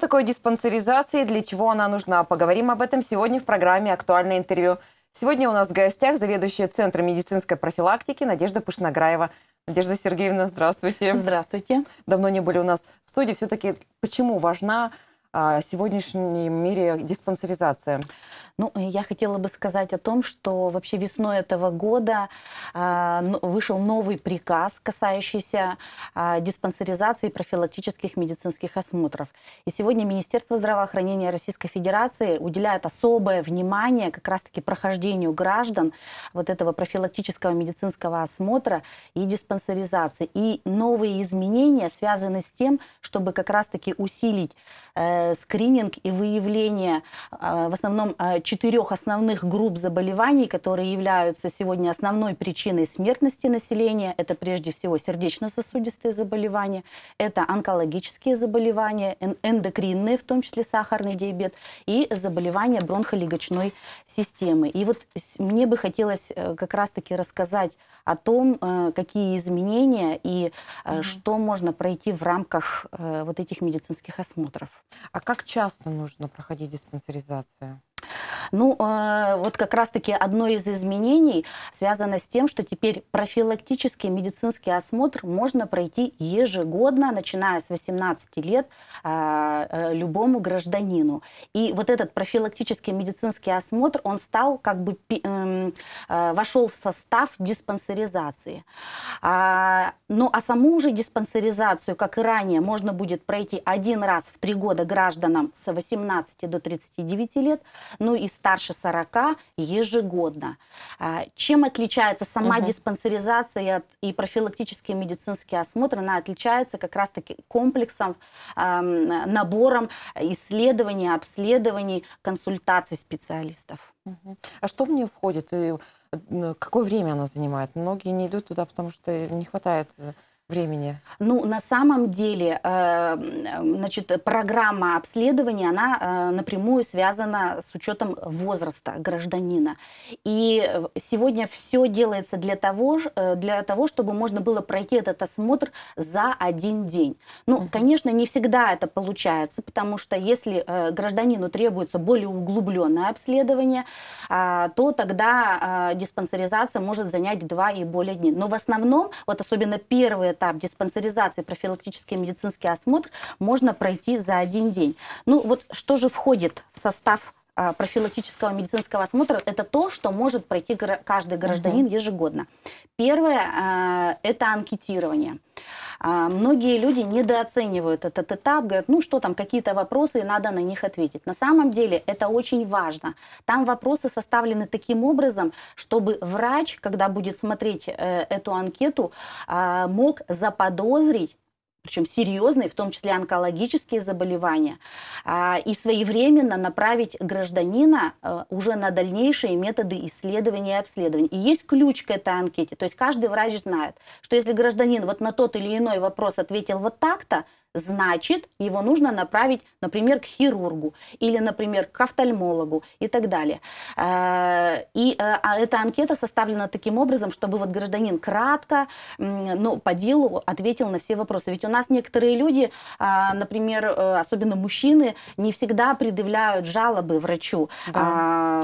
такое диспансеризация и для чего она нужна? Поговорим об этом сегодня в программе «Актуальное интервью». Сегодня у нас в гостях заведующая центра медицинской профилактики Надежда Пушнограева. Надежда Сергеевна, здравствуйте. Здравствуйте. Давно не были у нас в студии. Все-таки почему важна а, сегодняшнем мире диспансеризация? Ну, э, я хотела бы сказать о том, что вообще весной этого года а, вышел новый приказ, касающийся а, диспансеризации профилактических медицинских осмотров. И сегодня Министерство здравоохранения Российской Федерации уделяет особое внимание как раз-таки прохождению граждан вот этого профилактического медицинского осмотра и диспансеризации. И новые изменения связаны с тем, чтобы как раз-таки усилить э, Э, скрининг и выявление э, в основном э, четырех основных групп заболеваний, которые являются сегодня основной причиной смертности населения. Это прежде всего сердечно-сосудистые заболевания, это онкологические заболевания, эндокринные, в том числе сахарный диабет, и заболевания бронхолегочной системы. И вот мне бы хотелось как раз-таки рассказать о том, э, какие изменения и угу. что можно пройти в рамках э, вот этих медицинских осмотров. А как часто нужно проходить диспансеризацию? Ну, э, вот как раз-таки одно из изменений связано с тем, что теперь профилактический медицинский осмотр можно пройти ежегодно, начиная с 18 лет, а, э, любому гражданину. И вот этот профилактический медицинский осмотр, он стал как бы, эм, э, вошел в состав диспансеризации. А, ну, а саму уже диспансеризацию, как и ранее, можно будет пройти один раз в три года гражданам с 18 до 39 лет, ну и с старше 40 ежегодно. А, чем отличается сама угу. диспансеризация от, и профилактические медицинские осмотры? Она отличается как раз-таки комплексом, набором исследований, обследований, консультаций специалистов. А что в нее входит? И э, какое время она занимает? Многие не идут туда, потому что не хватает э, времени? Ну, на самом деле, э, значит, программа обследования, она э, напрямую связана с учетом возраста гражданина. И э, сегодня все делается для того, для того чтобы можно было пройти этот осмотр за один день. Ну, угу. конечно, не всегда это получается, потому что если гражданину требуется более углубленное обследование, а, то тогда диспансеризация может занять два и более дней. Но в основном, вот особенно первые этап диспансеризации, профилактический медицинский осмотр можно пройти за один день. Ну вот что же входит в состав а, профилактического медицинского осмотра, это то, что может пройти каждый гражданин угу. ежегодно. Первое а, – это анкетирование. А, многие люди недооценивают этот этап, говорят, ну что там, какие-то вопросы, и надо на них ответить. На самом деле это очень важно. Там вопросы составлены таким образом, чтобы врач, когда будет смотреть э, эту анкету, мог заподозрить, причем серьезные, в том числе онкологические заболевания, а, и своевременно направить гражданина э, уже на дальнейшие методы исследования и обследования. И есть ключ к этой анкете, то есть каждый врач знает, что если гражданин вот на тот или иной вопрос ответил вот так-то, значит, его нужно направить, например, к хирургу или, например, к офтальмологу и так далее. Э, и э, а эта анкета составлена таким образом, чтобы вот гражданин кратко, но ну, по делу ответил на все вопросы. Ведь у нас некоторые люди, а, например, э, особенно мужчины, не всегда предъявляют жалобы врачу, да. А,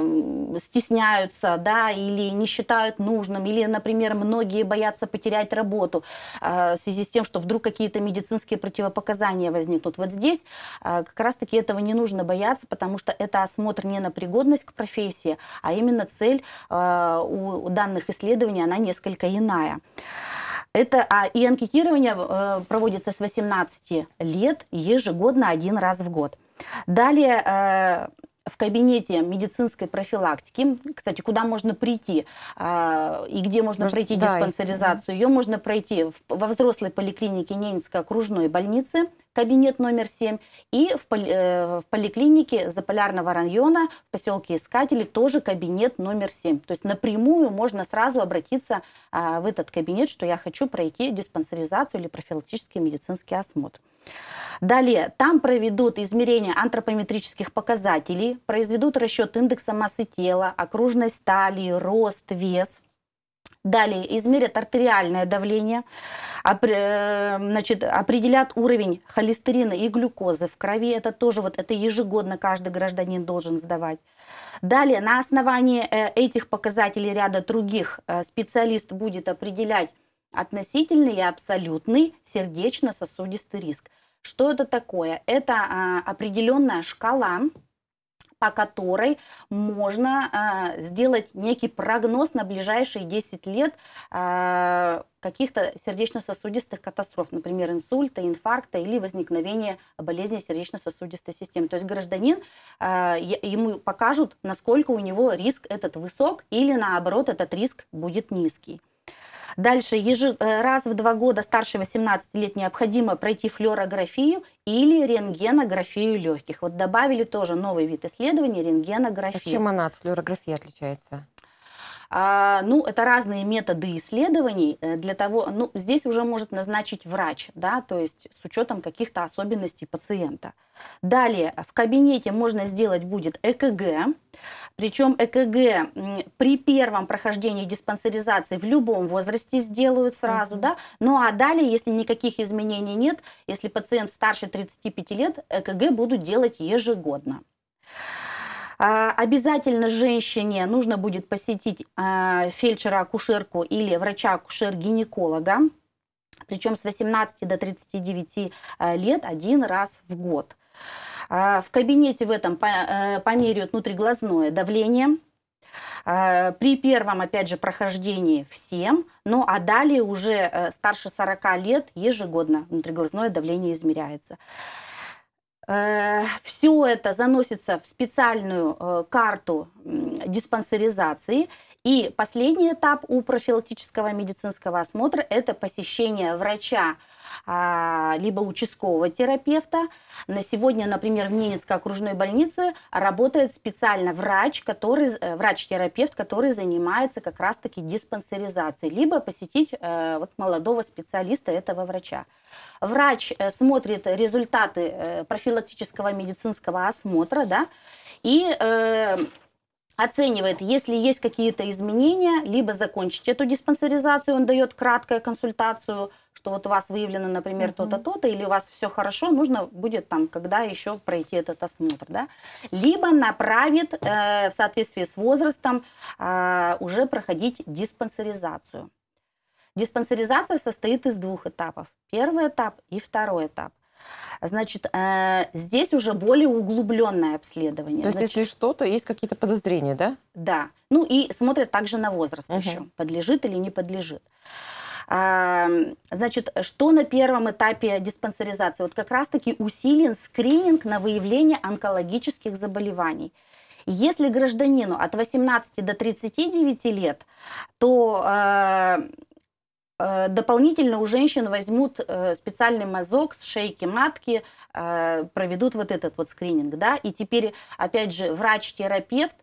стесняются, да, или не считают нужным, или, например, многие боятся потерять работу в связи с тем, что вдруг какие-то медицинские противопоказания противопоказания возникнут. Вот здесь а, как раз-таки этого не нужно бояться, потому что это осмотр не на пригодность к профессии, а именно цель а, у данных исследований, она несколько иная. Это, а, и анкетирование э, проводится с 18 лет ежегодно один раз в год. Далее э, в кабинете медицинской профилактики, кстати, куда можно прийти э, и где можно Может, пройти да, диспансеризацию, ее можно пройти в, во взрослой поликлинике Ненецкой окружной больницы, кабинет номер 7, и в, э, в поликлинике Заполярного района в поселке Искатели тоже кабинет номер 7. То есть напрямую можно сразу обратиться э, в этот кабинет, что я хочу пройти диспансеризацию или профилактический медицинский осмотр. Далее, там проведут измерение антропометрических показателей, произведут расчет индекса массы тела, окружность талии, рост, вес – Далее измерят артериальное давление, э, значит, определят уровень холестерина и глюкозы в крови. Это тоже вот это ежегодно каждый гражданин должен сдавать. Далее на основании э, этих показателей ряда других э, специалист будет определять относительный и абсолютный сердечно-сосудистый риск. Что это такое? Это а, определенная шкала, по которой можно а, сделать некий прогноз на ближайшие 10 лет а, каких-то сердечно-сосудистых катастроф, например, инсульта, инфаркта или возникновения болезни сердечно-сосудистой системы. То есть гражданин, а, ему покажут, насколько у него риск этот высок или наоборот этот риск будет низкий. Дальше э, раз в два года старше 18 лет необходимо пройти флюорографию или рентгенографию легких. Вот добавили тоже новый вид исследования – рентгенографии. А чем она от флюорографии отличается? А, ну, это разные методы исследований э, для того, ну, здесь уже может назначить врач, да, то есть с учетом каких-то особенностей пациента. Далее, в кабинете можно сделать будет ЭКГ, причем ЭКГ при первом прохождении диспансеризации в любом возрасте сделают сразу, mm-hmm. да, ну а далее, если никаких изменений нет, если пациент старше 35 лет, ЭКГ будут делать ежегодно. А, обязательно женщине нужно будет посетить а, фельдшера-акушерку или врача-акушер-гинеколога, причем с 18 до 39 а, лет один раз в год. В кабинете в этом э, померяют внутриглазное давление, при первом, опять же, прохождении всем, ну а далее уже э, старше 40 лет ежегодно внутриглазное давление измеряется. Э, Все это заносится в специальную э, карту диспансеризации, и последний этап у профилактического медицинского осмотра – это посещение врача, а, либо участкового терапевта. На сегодня, например, в Ненецкой окружной больнице работает специально врач, который, э, врач-терапевт, который занимается как раз-таки диспансеризацией, либо посетить э, вот, молодого специалиста этого врача. Врач э, смотрит результаты профилактического медицинского осмотра, да, и оценивает, если есть какие-то изменения, либо закончить эту диспансеризацию, он дает краткую консультацию, что вот у вас выявлено, например, то-то, то-то, или у вас все хорошо, нужно будет там, когда еще пройти этот осмотр, да, либо направит э, в соответствии с возрастом э, уже проходить диспансеризацию. Диспансеризация состоит из двух этапов. Первый этап и второй этап. Значит, э, здесь уже более углубленное обследование. То есть, Значит, если что-то, есть какие-то подозрения, да? Да. Ну и смотрят также на возраст угу. еще, подлежит или не подлежит. Эм, значит, что на первом этапе диспансеризации? Вот как раз-таки усилен скрининг на выявление онкологических заболеваний. Если гражданину от 18 до 39 лет, то э, Э, дополнительно у женщин возьмут э, специальный мазок с шейки матки, э, проведут вот этот вот скрининг, да, и теперь, опять же, врач-терапевт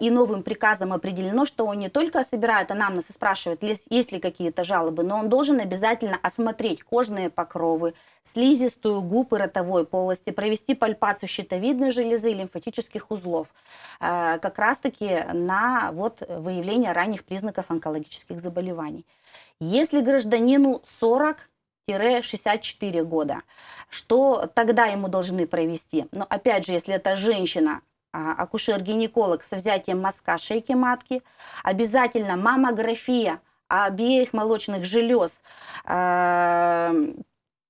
и новым приказом определено, что он не только собирает анамнез и спрашивает, есть ли какие-то жалобы, но он должен обязательно осмотреть кожные покровы, слизистую губы, ротовой полости, провести пальпацию щитовидной железы и лимфатических узлов, как раз-таки на вот выявление ранних признаков онкологических заболеваний. Если гражданину 40-64 года, что тогда ему должны провести? Но опять же, если это женщина, а, акушер-гинеколог со взятием мазка шейки матки, обязательно маммография обеих молочных желез, а,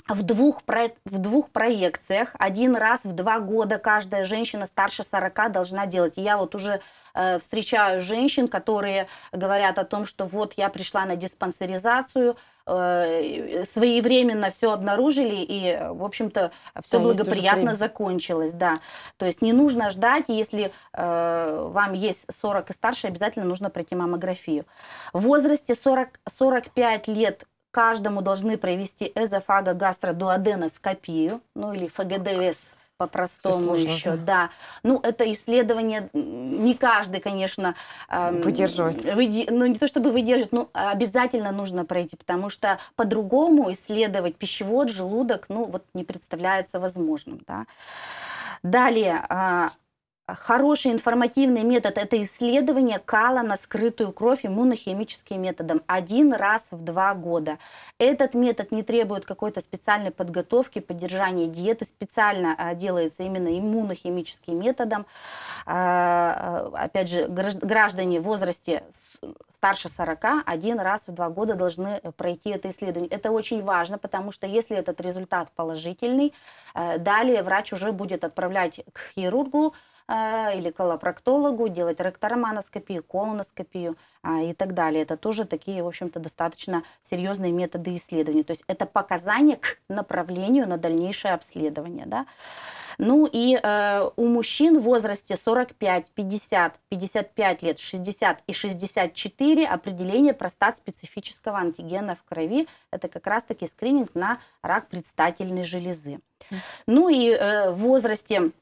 в двух, про... в двух проекциях. Один раз в два года каждая женщина старше 40 должна делать. И я вот уже э, встречаю женщин, которые говорят о том, что вот я пришла на диспансеризацию, э, своевременно все обнаружили, и, в общем-то, все да, благоприятно закончилось. Да. То есть не нужно ждать, если э, вам есть 40 и старше, обязательно нужно пройти маммографию. В возрасте 40, 45 лет Каждому должны провести эзофагогастродуоденоскопию, ну или ФГДС по-простому еще, да. Ну, это исследование не каждый, конечно... Эм, Выдерживать. Выди... Ну, не то чтобы выдерживать, но обязательно нужно пройти, потому что по-другому исследовать пищевод, желудок, ну, вот не представляется возможным, да. Далее, а, Хороший информативный метод – это исследование кала на скрытую кровь иммунохимическим методом один раз в два года. Этот метод не требует какой-то специальной подготовки, поддержания диеты, специально а, делается именно иммунохимическим методом. А, а, опять же, граждане в возрасте старше 40 один раз в два года должны э, пройти это исследование. Это очень важно, потому что если этот результат положительный, э, далее врач уже будет отправлять к хирургу, Э, или колопроктологу, делать ректороманоскопию, колоноскопию а, и так далее. Это тоже такие, в общем-то, достаточно серьезные методы исследования. То есть это показание к направлению на дальнейшее обследование. Да? Ну и э, у мужчин в возрасте 45, 50, 55 лет, 60 и 64 определение простат специфического антигена в крови. Это как раз-таки скрининг на рак предстательной железы. Ну и э, в возрасте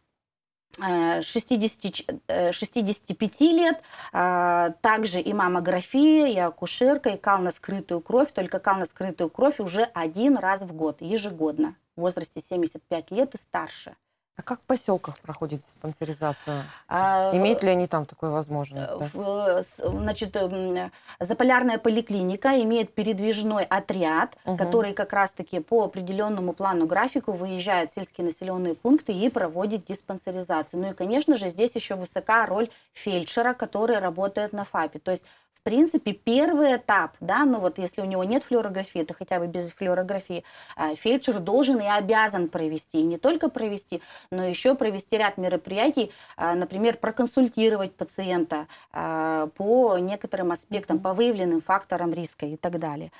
60, э, 65 э, лет, а, также и маммография, и акушерка, и кал на скрытую кровь, только кал на скрытую кровь уже один раз в год, ежегодно, в возрасте 75 лет и старше. А как в поселках проходит диспансеризация? А, Имеют ли э, они там такую возможность? Да? Э, значит, эм, заполярная поликлиника имеет передвижной отряд, угу. который как раз-таки по определенному плану графику выезжает в сельские населенные пункты и проводит диспансеризацию. Ну и, конечно же, здесь еще высока роль фельдшера, который работает на ФАПе. То есть в принципе, первый этап, да, ну вот если у него нет флюорографии, то хотя бы без флюорографии, а, фельдшер должен и обязан провести, и не только провести, но еще провести ряд мероприятий, а, например, проконсультировать пациента а, по некоторым аспектам, по выявленным факторам риска и так далее.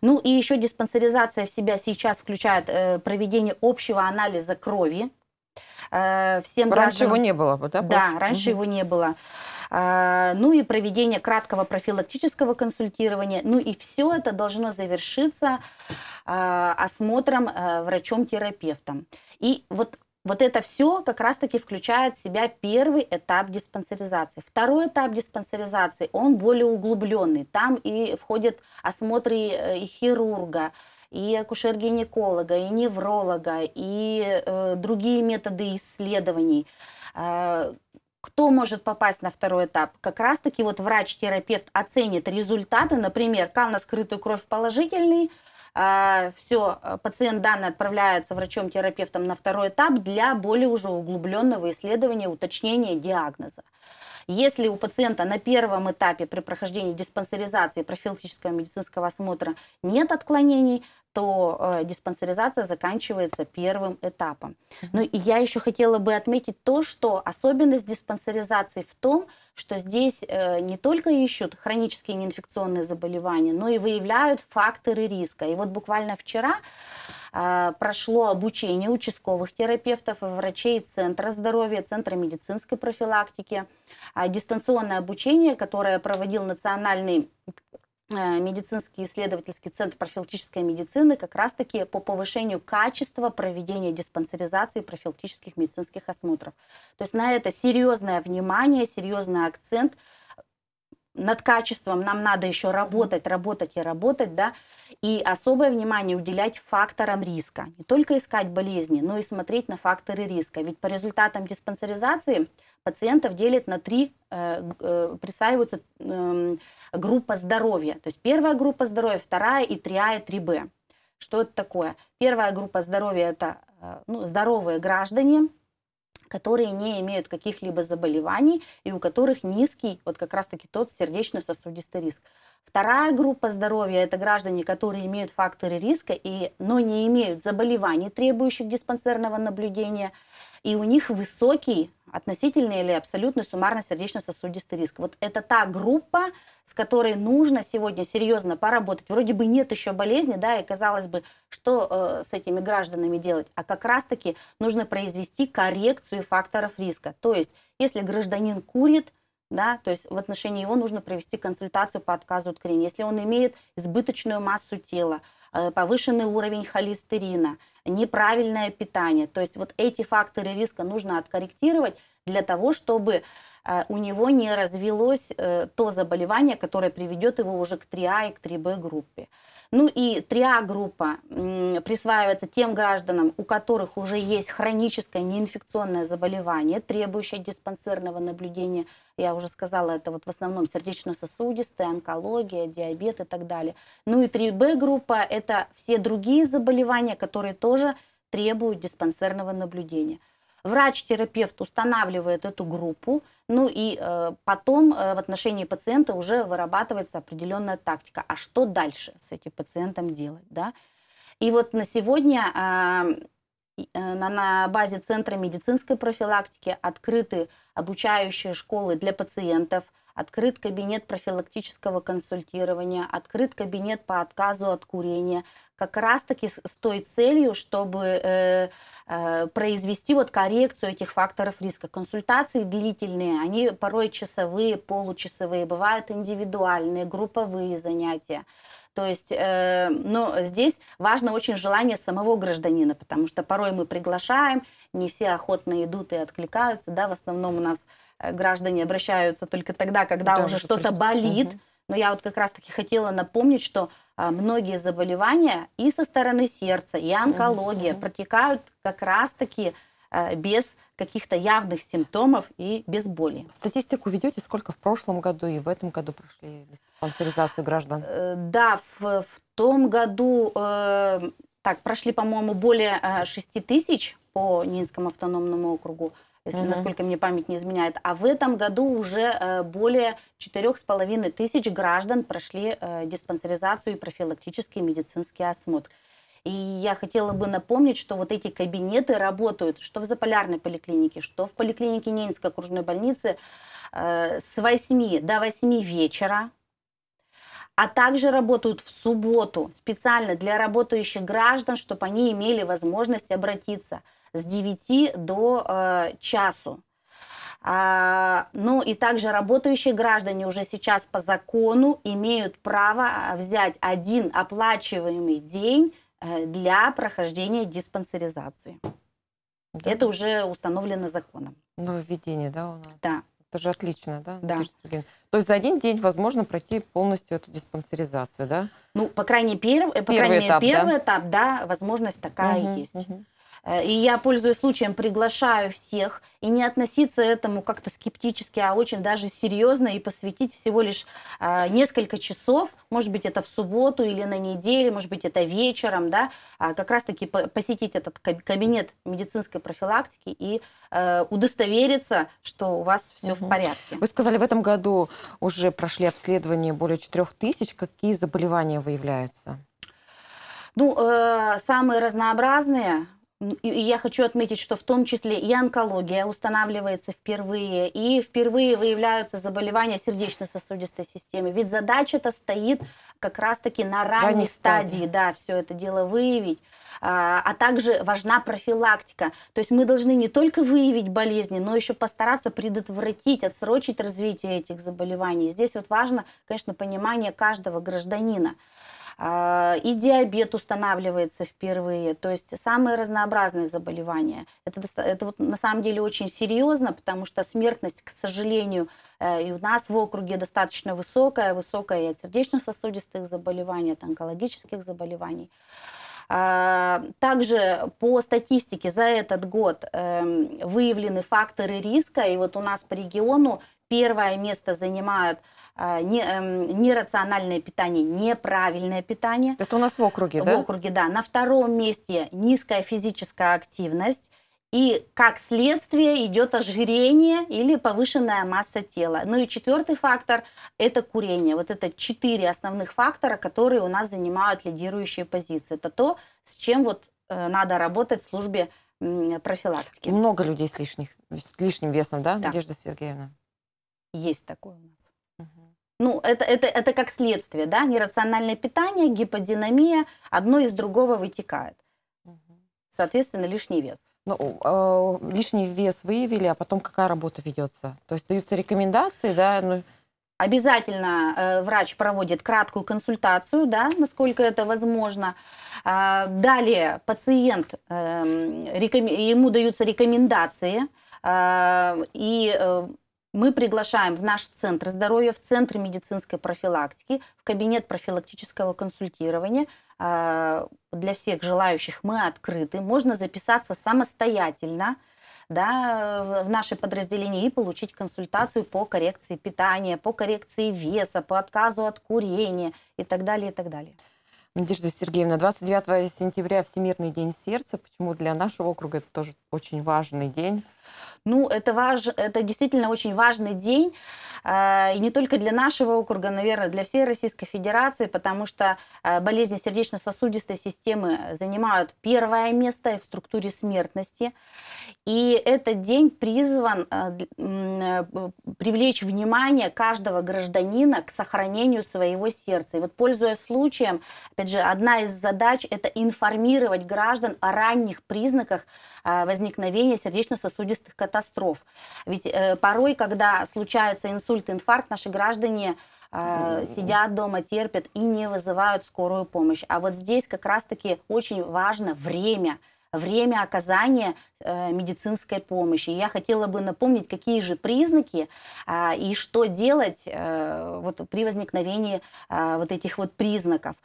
Ну и еще диспансеризация в себя сейчас включает э, проведение общего анализа крови, э, всем раньше гражданам... его не было, да? Да, раньше угу. его не было. А, ну и проведение краткого профилактического консультирования. Ну и все это должно завершиться а, осмотром а, врачом-терапевтом. И вот вот это все как раз-таки включает в себя первый этап диспансеризации. Второй этап диспансеризации, он более углубленный. Там и входят осмотры э, и хирурга, и акушер-гинеколога, и невролога, и э, другие методы исследований. Кто может попасть на второй этап? Как раз-таки вот врач-терапевт оценит результаты, например, кал на скрытую кровь положительный, а, все, пациент данные отправляется врачом-терапевтом на второй этап для более уже углубленного исследования, уточнения диагноза. Если у пациента на первом этапе при прохождении диспансеризации профилактического медицинского осмотра нет отклонений, то э, диспансеризация заканчивается первым этапом. Ну и я еще хотела бы отметить то, что особенность диспансеризации в том, что здесь э, не только ищут хронические неинфекционные заболевания, но и выявляют факторы риска. И вот буквально вчера э, прошло обучение участковых терапевтов, и врачей Центра здоровья, Центра медицинской профилактики, а дистанционное обучение, которое проводил Национальный Э, медицинский исследовательский центр профилактической медицины как раз-таки по повышению качества проведения диспансеризации профилактических медицинских осмотров. То есть на это серьезное внимание, серьезный акцент – над качеством нам надо еще работать, работать и работать, да, и особое внимание уделять факторам риска. Не только искать болезни, но и смотреть на факторы риска. Ведь по результатам диспансеризации пациентов делят на три, э, э присаиваются э, группа здоровья. То есть первая группа здоровья, вторая и 3А и 3Б. Что это такое? Первая группа здоровья – это э, ну, здоровые граждане, которые не имеют каких-либо заболеваний и у которых низкий, вот как раз-таки тот сердечно-сосудистый риск. Вторая группа здоровья – это граждане, которые имеют факторы риска, и, но не имеют заболеваний, требующих диспансерного наблюдения – и у них высокий относительный или абсолютный суммарно-сердечно-сосудистый риск. Вот это та группа, с которой нужно сегодня серьезно поработать. Вроде бы нет еще болезни, да, и казалось бы, что э, с этими гражданами делать? А как раз-таки нужно произвести коррекцию факторов риска. То есть, если гражданин курит, да, то есть в отношении его нужно провести консультацию по отказу от курения. Если он имеет избыточную массу тела, э, повышенный уровень холестерина – неправильное питание. То есть вот эти факторы риска нужно откорректировать, для того, чтобы э, у него не развилось э, то заболевание, которое приведет его уже к 3А и к 3Б группе. Ну и 3А группа присваивается тем гражданам, у которых уже есть хроническое неинфекционное заболевание, требующее диспансерного наблюдения. Я уже сказала, это вот в основном сердечно-сосудистые, онкология, диабет и так далее. Ну и 3Б группа – это все другие заболевания, которые тоже требуют диспансерного наблюдения. Врач-терапевт устанавливает эту группу, ну и э, потом э, в отношении пациента уже вырабатывается определенная тактика. А что дальше с этим пациентом делать, да? И вот на сегодня э, э на, на базе Центра медицинской профилактики открыты обучающие школы для пациентов – открыт кабинет профилактического консультирования, открыт кабинет по отказу от курения, как раз-таки с той целью, чтобы э, э, произвести вот коррекцию этих факторов риска. Консультации длительные, они порой часовые, получасовые, бывают индивидуальные, групповые занятия. То есть, э, но здесь важно очень желание самого гражданина, потому что порой мы приглашаем, не все охотно идут и откликаются, да, в основном у нас Э, граждане обращаются только тогда, когда да, уже что-то болит. Угу. Но я вот как раз-таки хотела напомнить, что а, многие заболевания и со стороны сердца, и онкология угу. протекают как раз-таки э, без каких-то явных симптомов и без боли. Статистику ведете, сколько в прошлом году и в этом году прошли диспансеризацию граждан? Э, да, в, в том году э, так прошли, по-моему, более 6 тысяч по Нинскому автономному округу если, угу. насколько мне память не изменяет. А в этом году уже э, более четырех с половиной тысяч граждан прошли э, диспансеризацию и профилактический медицинский осмотр. И я хотела бы напомнить, что вот эти кабинеты работают что в заполярной поликлинике, что в поликлинике Ненецкой окружной больницы э, с 8 до 8 вечера. А также работают в субботу специально для работающих граждан, чтобы они имели возможность обратиться с 9 до э, часу. А, ну и также работающие граждане уже сейчас по закону имеют право а, взять один оплачиваемый день э, для прохождения диспансеризации. Да. Это уже установлено законом. Ну введение, да, у нас? Да. Это же отлично, да? Да. То есть за один день возможно пройти полностью эту диспансеризацию, да? Ну, по крайней мере, пер... первый, этап, первый да? этап, да, возможность такая угу, есть. Угу. Э, и я, пользуясь случаем, приглашаю всех и не относиться этому как-то скептически, а очень даже серьезно и посвятить всего лишь а, несколько часов, может быть, это в субботу или на неделе, может быть, это вечером, да, а как раз-таки посетить этот кабинет медицинской профилактики и а, удостовериться, что у вас все угу. в порядке. Вы сказали, в этом году уже прошли обследование более 4000. Какие заболевания выявляются? Ну, э, самые разнообразные, и я хочу отметить, что в том числе и онкология устанавливается впервые, и впервые выявляются заболевания сердечно-сосудистой системы. Ведь задача-то стоит как раз-таки на ранней, стадии, стадии, да, все это дело выявить. А, а также важна профилактика. То есть мы должны не только выявить болезни, но еще постараться предотвратить, отсрочить развитие этих заболеваний. Здесь вот важно, конечно, понимание каждого гражданина. А, и диабет устанавливается впервые, то есть самые разнообразные заболевания. Это, это вот на самом деле очень серьезно, потому что смертность, к сожалению, э, и у нас в округе достаточно высокая, высокая и от сердечно-сосудистых заболеваний, от онкологических заболеваний. А, также по статистике за этот год эм, выявлены факторы риска, и вот у нас по региону первое место занимают а, не, эм, нерациональное питание, неправильное питание. Это у нас в округе, да? В округе, да. На втором месте низкая физическая активность. И как следствие идет ожирение или повышенная масса тела. Ну и четвертый фактор – это курение. Вот это четыре основных фактора, которые у нас занимают лидирующие позиции. Это то, с чем вот э, надо работать в службе профилактики. Много людей с, лишних, с лишним весом, да, да. Надежда Сергеевна? Есть такое у нас ну, это, это, это как следствие, да, нерациональное питание, гиподинамия, одно из другого вытекает. Соответственно, лишний вес. Ну, э, лишний вес выявили, а потом какая работа ведется? То есть даются рекомендации, да? Ну... Обязательно э, врач проводит краткую консультацию, да, насколько это возможно. Э, далее пациент, э, эм, реком... ему даются рекомендации, э, и э, мы приглашаем в наш центр здоровья, в центр медицинской профилактики, в кабинет профилактического консультирования. А, для всех желающих мы открыты. Можно записаться самостоятельно да, в наше подразделение и получить консультацию по коррекции питания, по коррекции веса, по отказу от курения и так далее, и так далее. Надежда Сергеевна, 29 сентября Всемирный день сердца. Почему для нашего округа это тоже очень важный день? Ну, это, важ... это действительно очень важный день. Э, и не только для нашего округа, наверное, для всей Российской Федерации, потому что э, болезни сердечно-сосудистой системы занимают первое место в структуре смертности. И этот день призван э, привлечь внимание каждого гражданина к сохранению своего сердца. И вот, пользуясь случаем, опять же, одна из задач – это информировать граждан о ранних признаках э, возникновения сердечно-сосудистых катастроф. Ведь э, порой, когда случается инсульт, инфаркт, наши граждане э, сидят дома, терпят и не вызывают скорую помощь. А вот здесь как раз-таки очень важно время – время оказания э, медицинской помощи. я хотела бы напомнить, какие же признаки а, и что делать э, вот при возникновении а, вот этих вот признаков.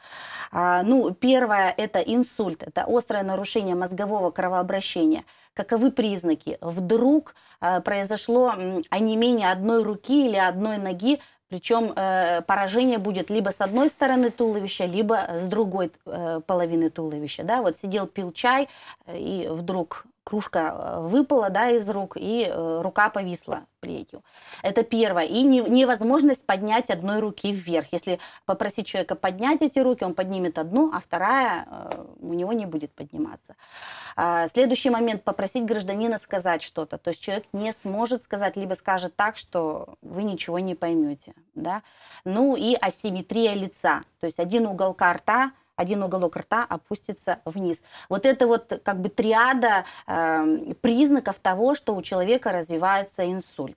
А, ну, первое – это инсульт, это острое нарушение мозгового кровообращения каковы признаки. Вдруг э, произошло онемение одной руки или одной ноги причем э, поражение будет либо с одной стороны туловища, либо с другой э, половины туловища. Да? Вот сидел, пил чай, э, и вдруг кружка э, выпала да, из рук, и э, рука повисла плетью. Это первое. И не, невозможность поднять одной руки вверх. Если попросить человека поднять эти руки, он поднимет одну, а вторая э, у него не будет подниматься. А, следующий момент – попросить гражданина сказать что-то. То есть человек не сможет сказать, либо скажет так, что вы ничего не поймете. Да? Ну и асимметрия лица. То есть один угол рта – один уголок рта опустится вниз. Вот это вот как бы триада э, признаков того, что у человека развивается инсульт.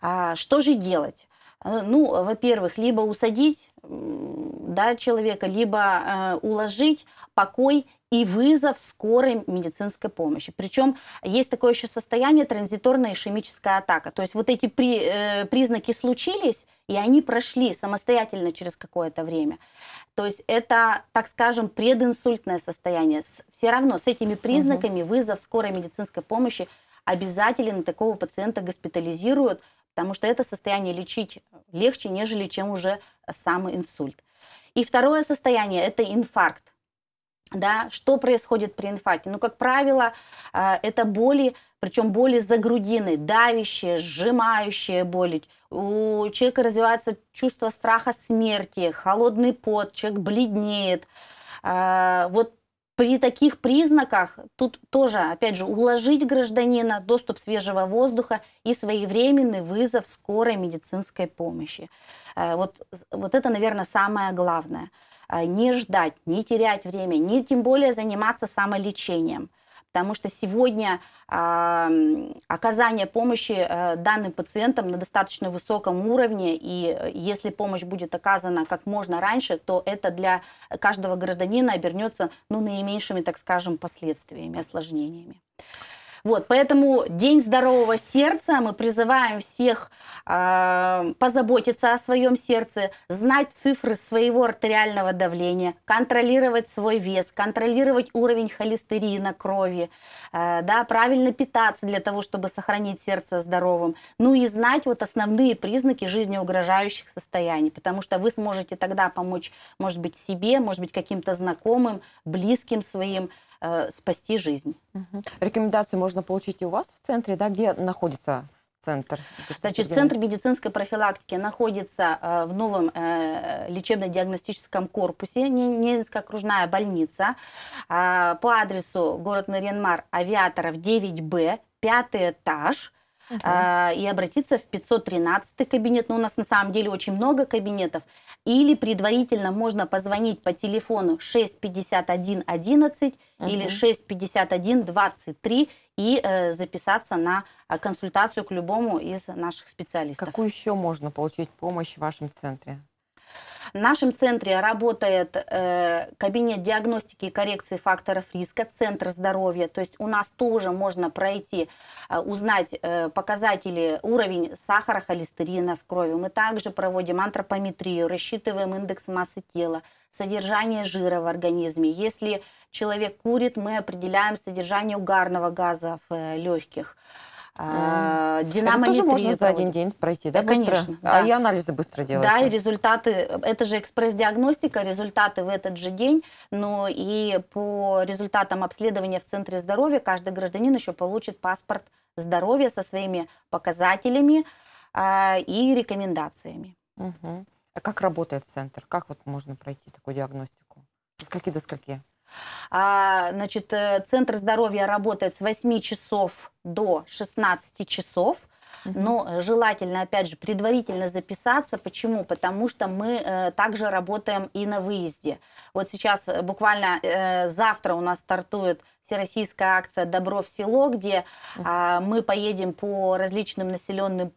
А, что же делать? Э, ну, во-первых, либо усадить да, человека, либо э, уложить покой и вызов скорой медицинской помощи. Причем есть такое еще состояние транзиторная ишемическая атака. То есть вот эти при, э, признаки случились, и они прошли самостоятельно через какое-то время. То есть это, так скажем, прединсультное состояние. Все равно с этими признаками угу. вызов скорой медицинской помощи обязательно такого пациента госпитализируют, потому что это состояние лечить легче, нежели чем уже сам инсульт. И второе состояние – это инфаркт. Да, что происходит при инфаркте? Ну, как правило, а, это боли, причем боли за грудины, давящие, сжимающие боли. У человека развивается чувство страха смерти, холодный пот, человек бледнеет. А, вот при таких признаках тут тоже, опять же, уложить гражданина, доступ свежего воздуха и своевременный вызов скорой медицинской помощи. А, вот, вот это, наверное, самое главное – Э, не ждать, не терять время, не тем более заниматься самолечением. Потому что сегодня э, оказание помощи э, данным пациентам на достаточно высоком уровне, и э, если помощь будет оказана как можно раньше, то это для каждого гражданина обернется ну, наименьшими, так скажем, последствиями, осложнениями. Вот, поэтому День здорового сердца мы призываем всех э, позаботиться о своем сердце, знать цифры своего артериального давления, контролировать свой вес, контролировать уровень холестерина крови, э, да, правильно питаться для того, чтобы сохранить сердце здоровым, ну и знать вот основные признаки жизнеугрожающих состояний, потому что вы сможете тогда помочь, может быть, себе, может быть, каким-то знакомым, близким своим, Э, спасти жизнь. Угу. Рекомендации можно получить и у вас в центре, да, где находится центр? Значит, центр медицинской профилактики находится э, в новом э, лечебно-диагностическом корпусе, Ненецкая окружная больница, а, по адресу город Наренмар, Авиаторов, 9Б, пятый этаж – а, и обратиться в 513 кабинет, но ну, у нас на самом деле очень много кабинетов, или предварительно можно позвонить по телефону 651 11 угу. или 651 23 и э, записаться на а, консультацию к любому из наших специалистов. Какую еще можно получить помощь в вашем центре? В нашем центре работает э, кабинет диагностики и коррекции факторов риска, центр здоровья. То есть у нас тоже можно пройти, э, узнать э, показатели, уровень сахара, холестерина в крови. Мы также проводим антропометрию, рассчитываем индекс массы тела, содержание жира в организме. Если человек курит, мы определяем содержание угарного газа в легких. А, динамо это тоже можно за один день пройти, да, быстро? Конечно, а, да. А и анализы быстро делаются? Да, и результаты, это же экспресс-диагностика, результаты в этот же день, но ну, и по результатам обследования в Центре здоровья каждый гражданин еще получит паспорт здоровья со своими показателями а, и рекомендациями. Угу. А как работает центр? Как вот можно пройти такую диагностику? Со скольки до скольки? А, значит, э, центр здоровья работает с 8 часов до 16 часов. Но желательно, опять же, предварительно записаться. Почему? Потому что мы э, также работаем и на выезде. Вот сейчас э, буквально э, завтра у нас стартует всероссийская акция «Добро в село», где э, мы поедем по различным населенным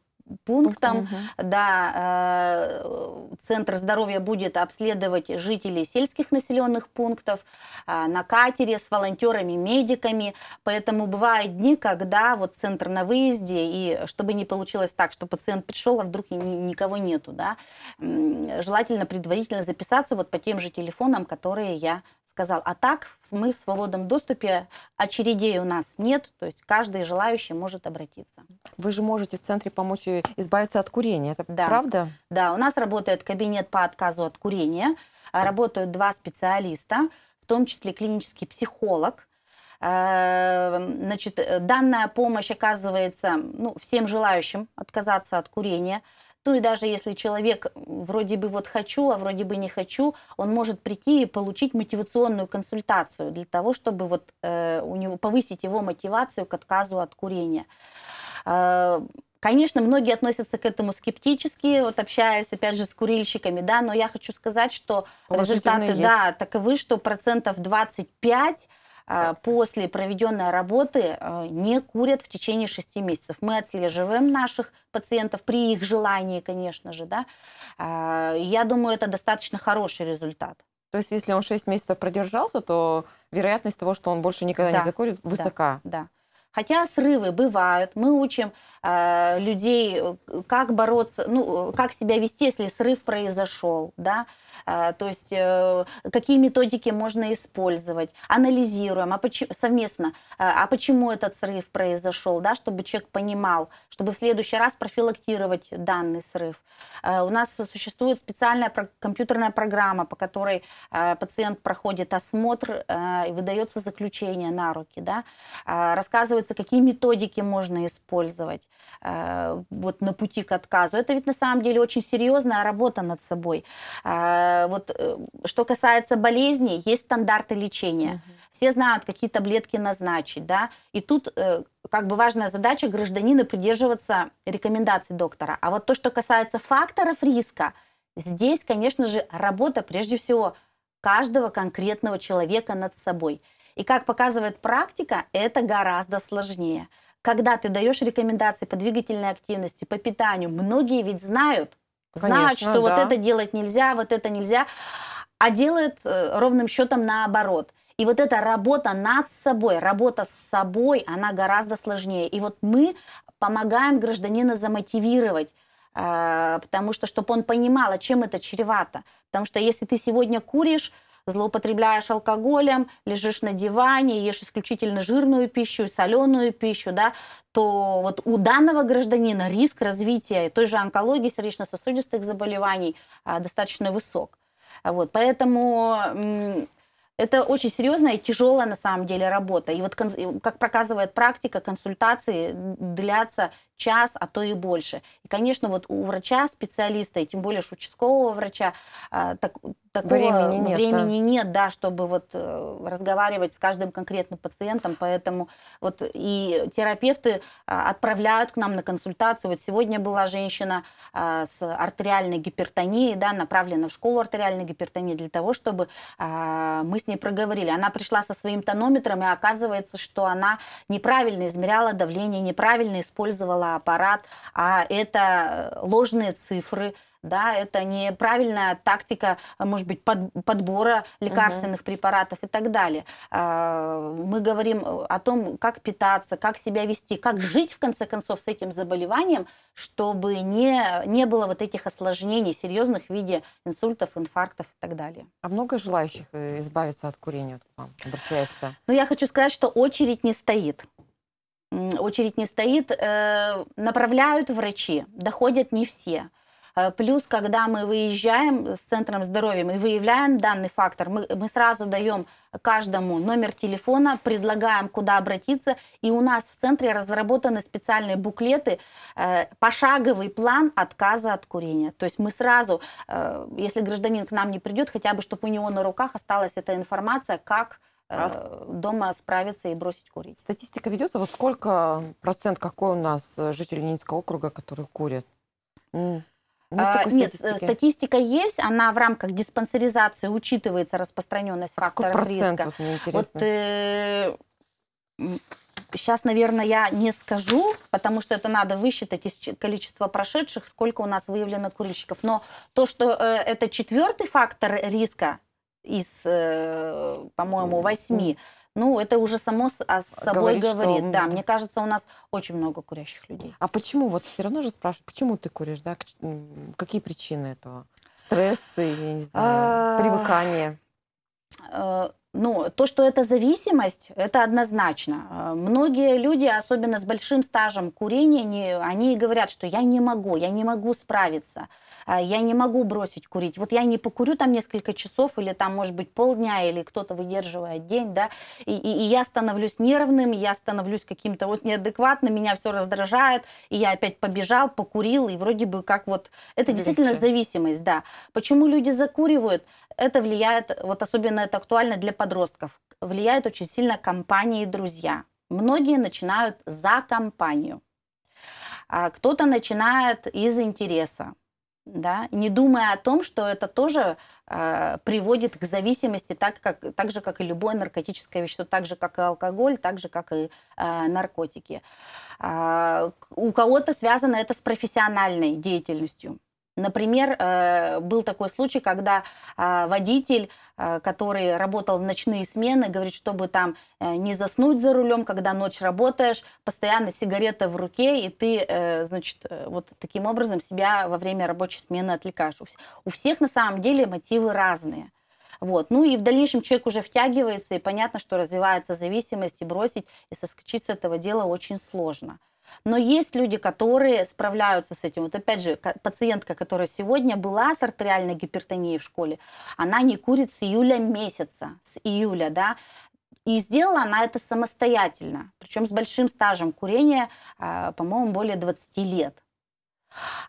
пунктам. Угу. Да, э, Центр здоровья будет обследовать жителей сельских населенных пунктов а, на катере с волонтерами, медиками. Поэтому бывают дни, когда вот центр на выезде, и чтобы не получилось так, что пациент пришел, а вдруг никого нету, да, желательно предварительно записаться вот по тем же телефонам, которые я сказал, а так мы в свободном доступе, очередей у нас нет, то есть каждый желающий может обратиться. Вы же можете в центре помочь избавиться от курения, это да. правда? Да, у нас работает кабинет по отказу от курения, а, работают два специалиста, в том числе клинический психолог. Э, значит, э, данная помощь оказывается ну, всем желающим отказаться от курения – ну и даже если человек вроде бы вот хочу, а вроде бы не хочу, он может прийти и получить мотивационную консультацию для того, чтобы вот э, у него повысить его мотивацию к отказу от курения. Э, Конечно, многие относятся к этому скептически, вот общаясь, опять же, с курильщиками, да, но я хочу сказать, что результаты, есть. да, таковы, что процентов 25 а, после проведенной работы э, не курят в течение 6 месяцев. Мы отслеживаем наших пациентов при их желании, конечно же. Да? А, я думаю, это достаточно хороший результат. То есть если он 6 месяцев продержался, то вероятность того, что он больше никогда да, не закурит, высока. Да, да. Хотя срывы бывают, мы учим Э, людей, э, как бороться, ну, э, как себя вести, если срыв произошел, да, то есть какие методики можно использовать, анализируем, а почему, совместно, а почему этот срыв произошел, да, чтобы человек понимал, чтобы в следующий раз профилактировать данный срыв. у нас существует специальная компьютерная программа, по которой пациент проходит осмотр и выдается заключение на руки, да, рассказывается, какие методики можно использовать. Э, вот на пути к отказу. Это ведь на самом деле очень серьезная работа над собой. Э, вот э, что касается болезни, есть стандарты лечения. Все знают, какие таблетки назначить, да. И тут как бы важная задача гражданина придерживаться рекомендаций доктора. А вот то, что касается факторов риска, здесь, конечно же, работа прежде всего каждого конкретного человека над собой. И как показывает практика, это гораздо сложнее когда ты даешь рекомендации по двигательной активности, по питанию, многие ведь знают, знают, Конечно, что да. вот это делать нельзя, вот это нельзя, а делают э, ровным счетом наоборот. И вот эта работа над собой, работа с собой, она гораздо сложнее. И вот мы помогаем гражданина замотивировать, э, потому что, чтобы он понимал, а чем это чревато. Потому что если ты сегодня куришь, злоупотребляешь алкоголем, лежишь на диване, ешь исключительно жирную пищу, соленую пищу, да, то вот у данного гражданина риск развития той же онкологии, сердечно-сосудистых заболеваний а, достаточно высок. Вот, поэтому это очень серьезная и тяжелая на самом деле работа. И вот как показывает практика, консультации длятся час, а то и больше. И, конечно, вот у врача, специалиста, и тем более участкового врача, а, так, такого времени, нет, времени да. нет, да, чтобы вот э, разговаривать с каждым конкретным пациентом, поэтому вот и терапевты а, отправляют к нам на консультацию. Вот сегодня была женщина а, с артериальной гипертонией, да, направлена в школу артериальной гипертонии для того, чтобы мы с ней проговорили. Она пришла со своим тонометром, и оказывается, что она неправильно измеряла давление, неправильно использовала аппарат, а это э, ложные цифры, да, это неправильная тактика, э, может быть, под, подбора лекарственных угу. препаратов и так далее. А, мы говорим э, о том, как питаться, как себя вести, как жить, в конце концов, с этим заболеванием, чтобы не, не было вот этих осложнений серьезных в виде инсультов, инфарктов и так далее. А много желающих избавиться от курения к вам обращается? Ну, я хочу сказать, что очередь не стоит очередь не стоит, э, направляют врачи, доходят не все. Э, плюс, когда мы выезжаем с центром здоровья и выявляем данный фактор, мы, мы сразу даем каждому номер телефона, предлагаем, куда обратиться. И у нас в центре разработаны специальные буклеты, э, пошаговый план отказа от курения. То есть мы сразу, э, если гражданин к нам не придет, хотя бы чтобы у него на руках осталась эта информация, как а... дома справиться и бросить курить. Статистика ведется, во сколько процент, какой у нас э, жителей Ленинского округа, которые курят? Нет, а, нет, статистика есть, она в рамках диспансеризации учитывается распространенность а факторов какой процент, риска. Вот, мне интересно. вот э, сейчас, наверное, я не скажу, потому что это надо высчитать из количества прошедших, сколько у нас выявлено курильщиков. Но то, что э, это четвертый фактор риска, из, э, по-моему, восьми. Ну, это уже само с а а, собой говорит. говорит. Что... Да, мне кажется, у нас очень много курящих людей. А почему? Вот все равно же спрашивают, почему ты куришь, да? Какие причины этого? Стрессы, я не знаю, а, привыкание? Э, ну, то, что это зависимость, это однозначно. Э, многие люди, особенно с большим стажем курения, они, они говорят, что я не могу, я не могу справиться. А, я не могу бросить курить. Вот я не покурю там несколько часов или там, может быть, полдня, или кто-то выдерживает день, да, и, и, и я становлюсь нервным, я становлюсь каким-то вот неадекватным, меня все раздражает, и я опять побежал, покурил, и вроде бы как вот... Это Легче. действительно зависимость, да. Почему люди закуривают? Это влияет, вот особенно это актуально для подростков, влияет очень сильно компании и друзья. Многие начинают за компанию. А кто-то начинает из интереса, да, не думая о том, что это тоже э, приводит к зависимости, так, как, так же, как и любое наркотическое вещество, так же, как и алкоголь, так же, как и э, наркотики. Э, у кого-то связано это с профессиональной деятельностью. Например, э, был такой случай, когда а, водитель, э, который работал в ночные смены, говорит, чтобы там э, не заснуть за рулем, когда ночь работаешь, постоянно сигарета в руке, и ты, значит, вот таким образом себя во время рабочей смены отвлекаешь. У всех на самом деле мотивы разные. Вот. Ну и в дальнейшем человек уже втягивается, и понятно, что развивается зависимость, и бросить, и соскочить с этого дела очень сложно. Но есть люди, которые справляются с этим. Вот опять же, пациентка, которая сегодня была с артериальной гипертонией в школе, она не курит с июля месяца, с июля, да, и сделала она это самостоятельно, причем с большим стажем курения, а, по-моему, более 20 лет.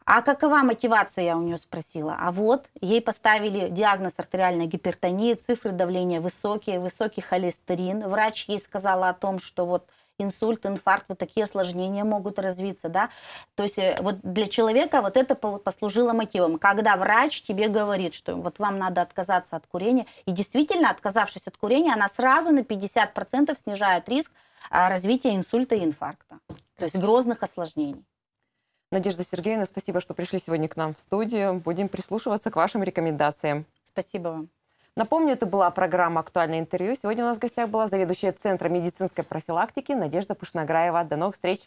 А какова мотивация, я у нее спросила. А вот ей поставили диагноз артериальной гипертонии, цифры давления высокие, высокий холестерин. Врач ей сказала о том, что вот инсульт, инфаркт, вот такие осложнения могут развиться, да. То есть э, вот для человека вот это послужило мотивом. Когда врач тебе говорит, что вот вам надо отказаться от курения, и действительно, отказавшись от курения, она сразу на 50% снижает риск а, развития инсульта и инфаркта, то есть грозных осложнений. Надежда Сергеевна, спасибо, что пришли сегодня к нам в студию. Будем прислушиваться к вашим рекомендациям. Спасибо вам. Напомню, это была программа «Актуальное интервью». Сегодня у нас в гостях была заведующая Центра медицинской профилактики Надежда Пушнограева. До новых встреч!